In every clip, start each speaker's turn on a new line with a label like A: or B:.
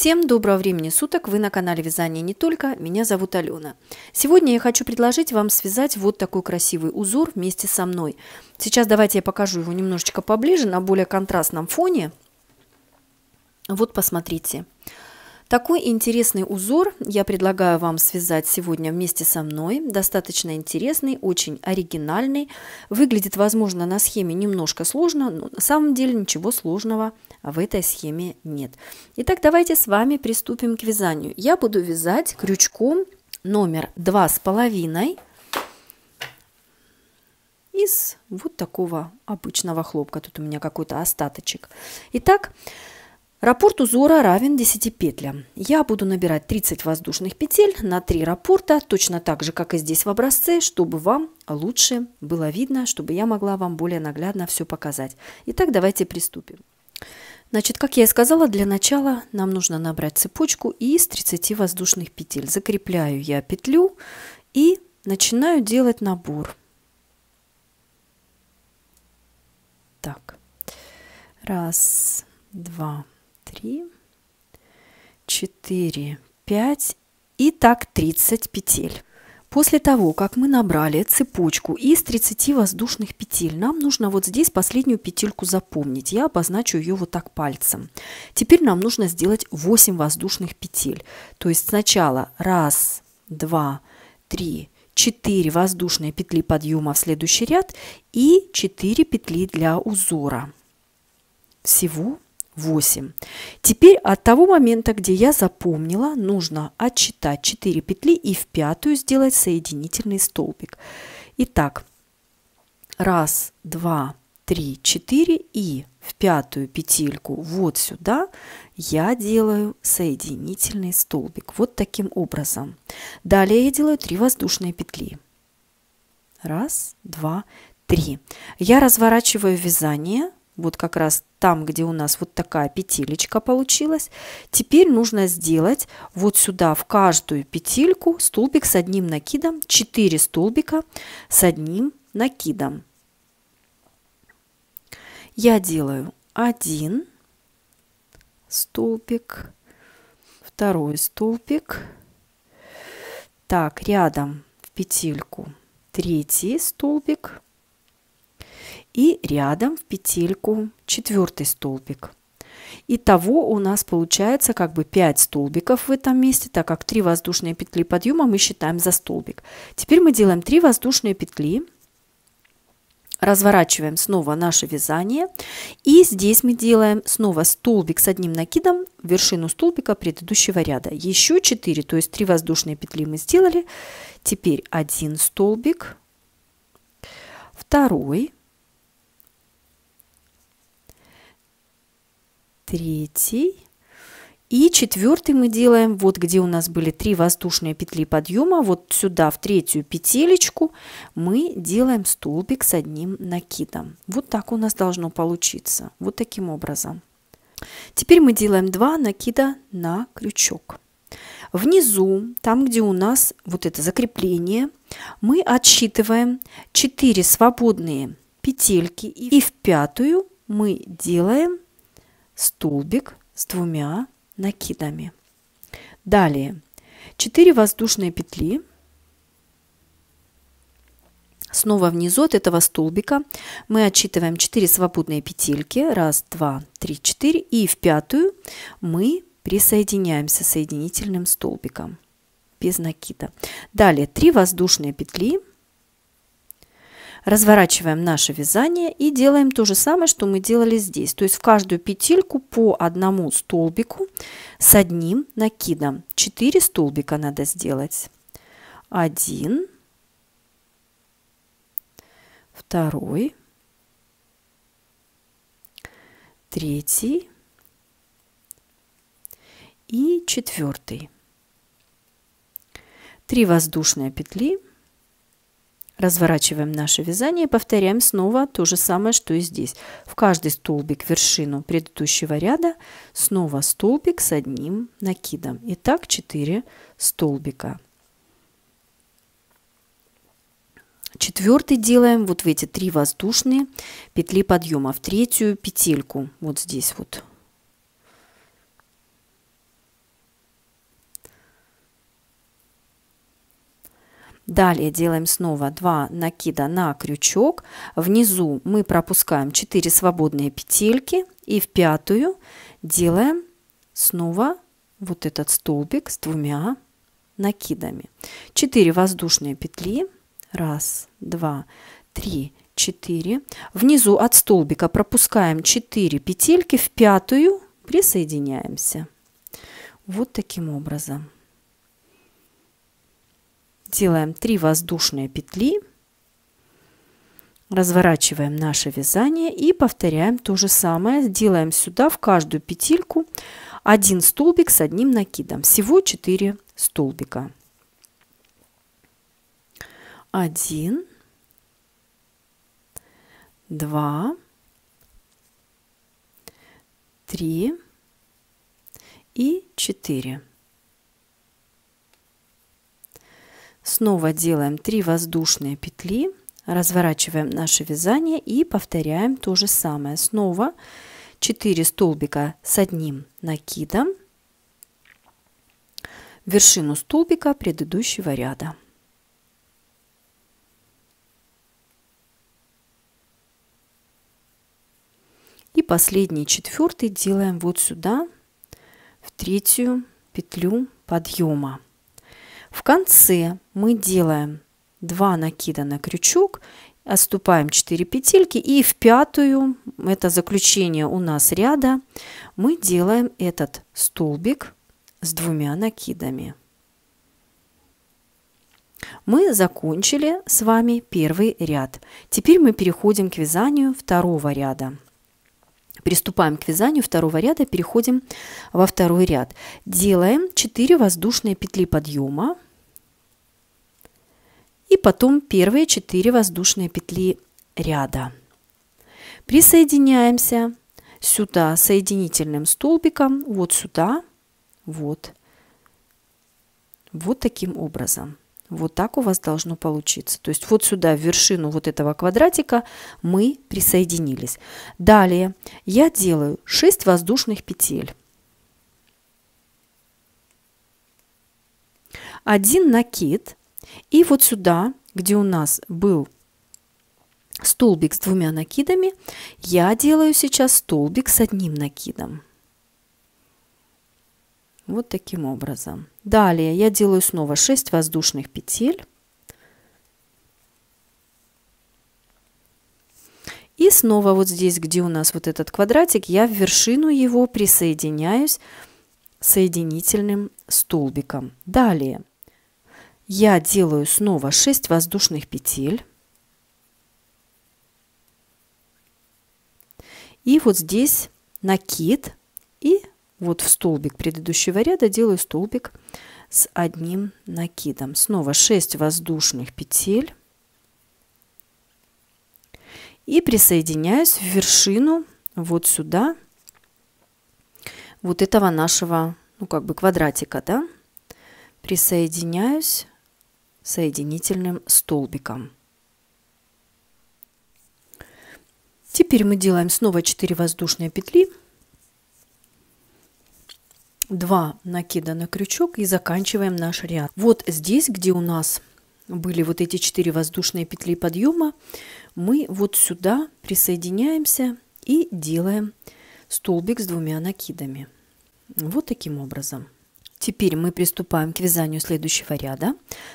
A: Всем доброго времени суток, вы на канале вязания, не только, меня зовут Алена. Сегодня я хочу предложить вам связать вот такой красивый узор вместе со мной. Сейчас давайте я покажу его немножечко поближе, на более контрастном фоне. Вот Посмотрите. Такой интересный узор я предлагаю вам связать сегодня вместе со мной. Достаточно интересный, очень оригинальный. Выглядит, возможно, на схеме немножко сложно, но на самом деле ничего сложного в этой схеме нет. Итак, давайте с вами приступим к вязанию. Я буду вязать крючком номер 2,5 из вот такого обычного хлопка. Тут у меня какой-то остаточек. Итак, Раппорт узора равен 10 петлям. Я буду набирать 30 воздушных петель на 3 раппорта, точно так же, как и здесь в образце, чтобы вам лучше было видно, чтобы я могла вам более наглядно все показать. Итак, давайте приступим. Значит, как я и сказала, для начала нам нужно набрать цепочку из 30 воздушных петель. Закрепляю я петлю и начинаю делать набор. Так, раз, два, три, четыре, пять и так 30 петель. После того, как мы набрали цепочку из 30 воздушных петель, нам нужно вот здесь последнюю петельку запомнить. Я обозначу ее вот так пальцем. Теперь нам нужно сделать 8 воздушных петель. То есть сначала 1, 2, 3, 4 воздушные петли подъема в следующий ряд и 4 петли для узора. Всего 8. Теперь от того момента, где я запомнила, нужно отсчитать 4 петли и в пятую сделать соединительный столбик. Итак, 1, 2, 3, 4 и в пятую петельку вот сюда я делаю соединительный столбик. Вот таким образом. Далее я делаю 3 воздушные петли. 1, 2, 3. Я разворачиваю вязание вот как раз там, где у нас вот такая петелечка получилась, теперь нужно сделать вот сюда в каждую петельку столбик с одним накидом, 4 столбика с одним накидом. Я делаю один столбик, второй столбик, так, рядом в петельку третий столбик, и рядом в петельку четвертый столбик. Итого у нас получается как бы 5 столбиков в этом месте, так как 3 воздушные петли подъема мы считаем за столбик. Теперь мы делаем 3 воздушные петли, разворачиваем снова наше вязание и здесь мы делаем снова столбик с одним накидом в вершину столбика предыдущего ряда. Еще 4, то есть 3 воздушные петли мы сделали. Теперь один столбик, 2 третий. И четвертый мы делаем, вот где у нас были три воздушные петли подъема, вот сюда в третью петелечку мы делаем столбик с одним накидом. Вот так у нас должно получиться, вот таким образом. Теперь мы делаем два накида на крючок. Внизу, там где у нас вот это закрепление, мы отсчитываем 4 свободные петельки и в пятую мы делаем столбик с двумя накидами. Далее 4 воздушные петли. Снова внизу от этого столбика мы отсчитываем 4 свободные петельки. Раз, два, три, четыре. И в пятую мы присоединяемся соединительным столбиком без накида. Далее 3 воздушные петли – Разворачиваем наше вязание и делаем то же самое, что мы делали здесь. То есть в каждую петельку по одному столбику с одним накидом. 4 столбика надо сделать. 1, 2, 3 и 4. 3 воздушные петли – Разворачиваем наше вязание и повторяем снова то же самое, что и здесь. В каждый столбик вершину предыдущего ряда снова столбик с одним накидом. Итак, 4 столбика. Четвертый делаем вот в эти три воздушные петли подъема, в третью петельку, вот здесь вот Далее делаем снова 2 накида на крючок. Внизу мы пропускаем 4 свободные петельки и в пятую делаем снова вот этот столбик с двумя накидами. 4 воздушные петли. Раз, два, три, четыре. Внизу от столбика пропускаем 4 петельки, в пятую присоединяемся. Вот таким образом делаем 3 воздушные петли, разворачиваем наше вязание и повторяем то же самое. Делаем сюда в каждую петельку один столбик с одним накидом. Всего 4 столбика. 1, 2, 3 и 4. Снова делаем 3 воздушные петли, разворачиваем наше вязание и повторяем то же самое. Снова 4 столбика с одним накидом, вершину столбика предыдущего ряда. И последний четвертый делаем вот сюда, в третью петлю подъема. В конце мы делаем 2 накида на крючок, отступаем 4 петельки и в пятую, это заключение у нас ряда, мы делаем этот столбик с двумя накидами. Мы закончили с вами первый ряд. Теперь мы переходим к вязанию второго ряда. Приступаем к вязанию второго ряда, переходим во второй ряд. Делаем 4 воздушные петли подъема и потом первые 4 воздушные петли ряда. Присоединяемся сюда соединительным столбиком, вот сюда, вот, вот таким образом. Вот так у вас должно получиться. То есть вот сюда, в вершину вот этого квадратика мы присоединились. Далее я делаю 6 воздушных петель. Один накид. И вот сюда, где у нас был столбик с двумя накидами, я делаю сейчас столбик с одним накидом. Вот таким образом. Далее я делаю снова 6 воздушных петель. И снова вот здесь, где у нас вот этот квадратик, я в вершину его присоединяюсь соединительным столбиком. Далее я делаю снова 6 воздушных петель. И вот здесь накид вот в столбик предыдущего ряда делаю столбик с одним накидом. Снова 6 воздушных петель. И присоединяюсь в вершину вот сюда, вот этого нашего, ну как бы квадратика, да, присоединяюсь соединительным столбиком. Теперь мы делаем снова 4 воздушные петли два накида на крючок и заканчиваем наш ряд. Вот здесь, где у нас были вот эти 4 воздушные петли подъема, мы вот сюда присоединяемся и делаем столбик с двумя накидами. Вот таким образом. Теперь мы приступаем к вязанию следующего ряда.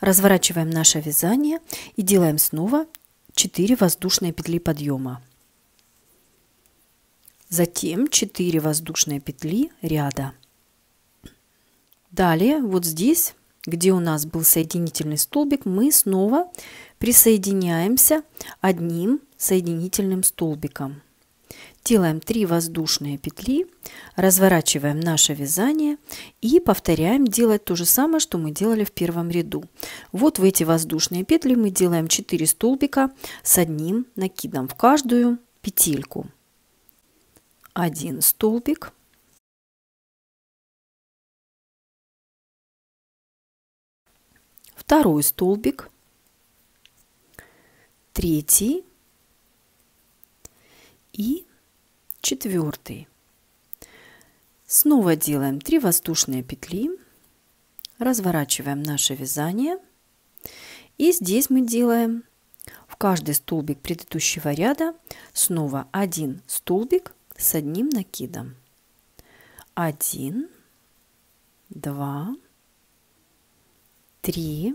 A: Разворачиваем наше вязание и делаем снова 4 воздушные петли подъема. Затем 4 воздушные петли ряда. Далее, вот здесь, где у нас был соединительный столбик, мы снова присоединяемся одним соединительным столбиком. Делаем 3 воздушные петли, разворачиваем наше вязание и повторяем делать то же самое, что мы делали в первом ряду. Вот в эти воздушные петли мы делаем 4 столбика с одним накидом в каждую петельку. 1 столбик, второй столбик, третий и четвертый. Снова делаем 3 воздушные петли, разворачиваем наше вязание. И здесь мы делаем в каждый столбик предыдущего ряда снова один столбик с одним накидом. 1, 2, 3. 3.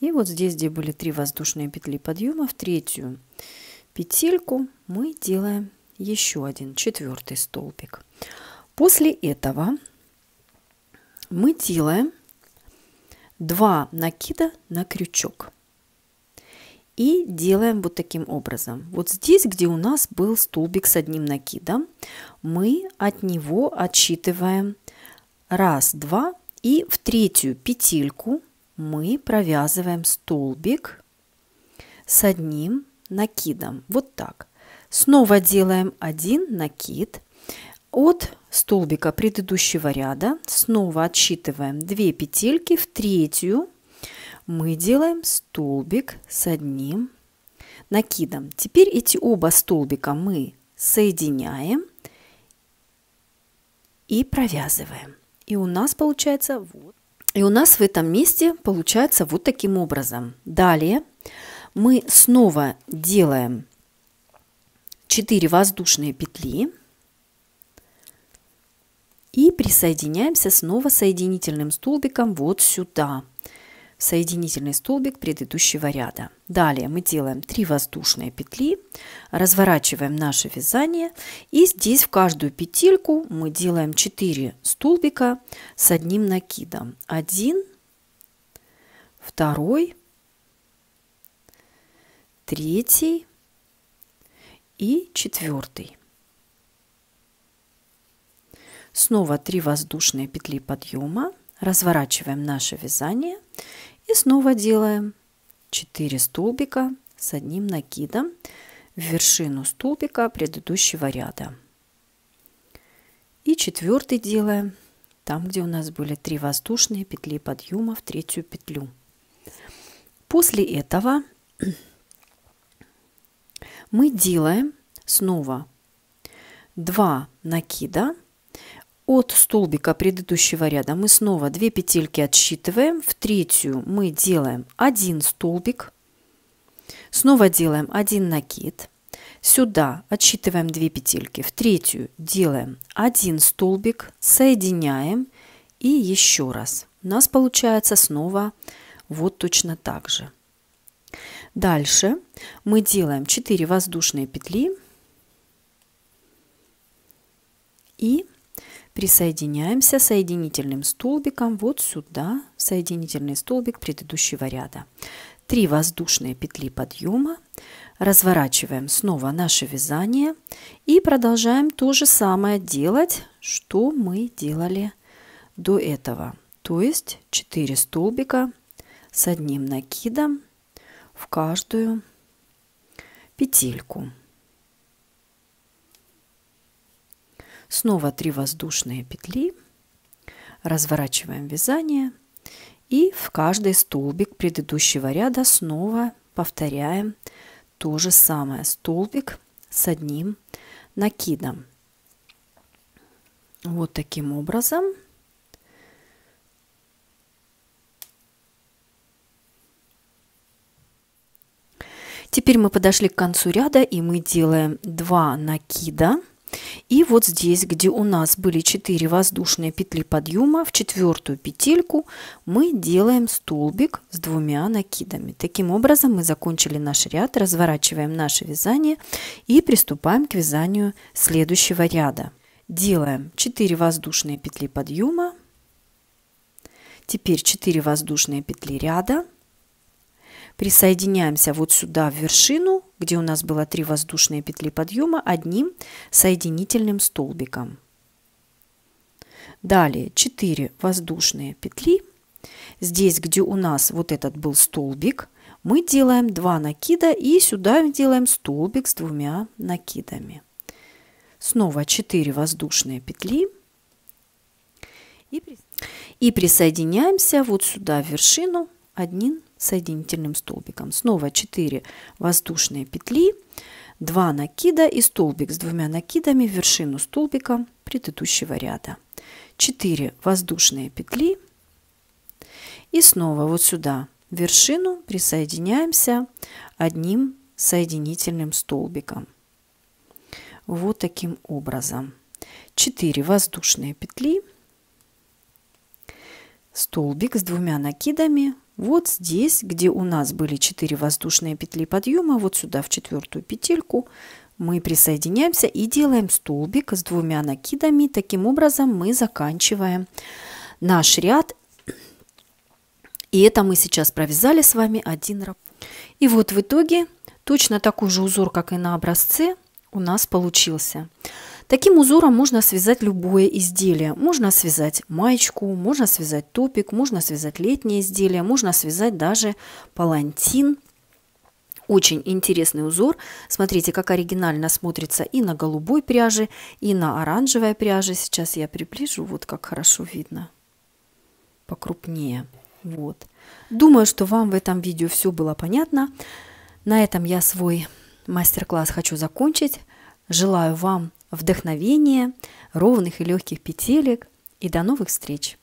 A: И вот здесь, где были три воздушные петли подъема, в третью петельку мы делаем еще один четвертый столбик. После этого мы делаем 2 накида на крючок. И делаем вот таким образом. Вот здесь, где у нас был столбик с одним накидом, мы от него отсчитываем 1, 2, и в третью петельку мы провязываем столбик с одним накидом. Вот так. Снова делаем один накид. От столбика предыдущего ряда снова отсчитываем 2 петельки. В третью мы делаем столбик с одним накидом. Теперь эти оба столбика мы соединяем и провязываем. И у нас получается вот. И у нас в этом месте получается вот таким образом. Далее мы снова делаем 4 воздушные петли и присоединяемся снова соединительным столбиком вот сюда соединительный столбик предыдущего ряда. Далее мы делаем 3 воздушные петли, разворачиваем наше вязание и здесь в каждую петельку мы делаем 4 столбика с одним накидом. 1, 2, 3 и 4. Снова 3 воздушные петли подъема Разворачиваем наше вязание и снова делаем 4 столбика с одним накидом в вершину столбика предыдущего ряда. И четвертый делаем там, где у нас были 3 воздушные петли подъема в третью петлю. После этого мы делаем снова 2 накида от столбика предыдущего ряда мы снова 2 петельки отсчитываем. В третью мы делаем 1 столбик. Снова делаем 1 накид. Сюда отсчитываем 2 петельки. В третью делаем 1 столбик, соединяем и еще раз. У нас получается снова вот точно так же. Дальше мы делаем 4 воздушные петли и присоединяемся соединительным столбиком вот сюда, соединительный столбик предыдущего ряда. 3 воздушные петли подъема, разворачиваем снова наше вязание и продолжаем то же самое делать, что мы делали до этого. То есть 4 столбика с одним накидом в каждую петельку. Снова 3 воздушные петли. Разворачиваем вязание. И в каждый столбик предыдущего ряда снова повторяем то же самое. Столбик с одним накидом. Вот таким образом. Теперь мы подошли к концу ряда и мы делаем 2 накида. И вот здесь, где у нас были 4 воздушные петли подъема, в четвертую петельку мы делаем столбик с двумя накидами. Таким образом мы закончили наш ряд, разворачиваем наше вязание и приступаем к вязанию следующего ряда. Делаем 4 воздушные петли подъема, теперь 4 воздушные петли ряда, присоединяемся вот сюда в вершину, где у нас было три воздушные петли подъема, одним соединительным столбиком. Далее 4 воздушные петли. Здесь, где у нас вот этот был столбик, мы делаем 2 накида и сюда делаем столбик с двумя накидами. Снова 4 воздушные петли. И присоединяемся вот сюда в вершину одним соединительным столбиком. Снова 4 воздушные петли, 2 накида и столбик с двумя накидами в вершину столбика предыдущего ряда. 4 воздушные петли и снова вот сюда в вершину присоединяемся одним соединительным столбиком. Вот таким образом. 4 воздушные петли, столбик с двумя накидами вот здесь, где у нас были 4 воздушные петли подъема, вот сюда в четвертую петельку мы присоединяемся и делаем столбик с двумя накидами. Таким образом мы заканчиваем наш ряд. И это мы сейчас провязали с вами один раппорт. И вот в итоге точно такой же узор, как и на образце, у нас получился. Таким узором можно связать любое изделие. Можно связать маечку, можно связать топик, можно связать летнее изделие, можно связать даже палантин. Очень интересный узор. Смотрите, как оригинально смотрится и на голубой пряже, и на оранжевой пряже. Сейчас я приближу, вот как хорошо видно. Покрупнее. Вот. Думаю, что вам в этом видео все было понятно. На этом я свой мастер-класс хочу закончить. Желаю вам вдохновения, ровных и легких петелек и до новых встреч!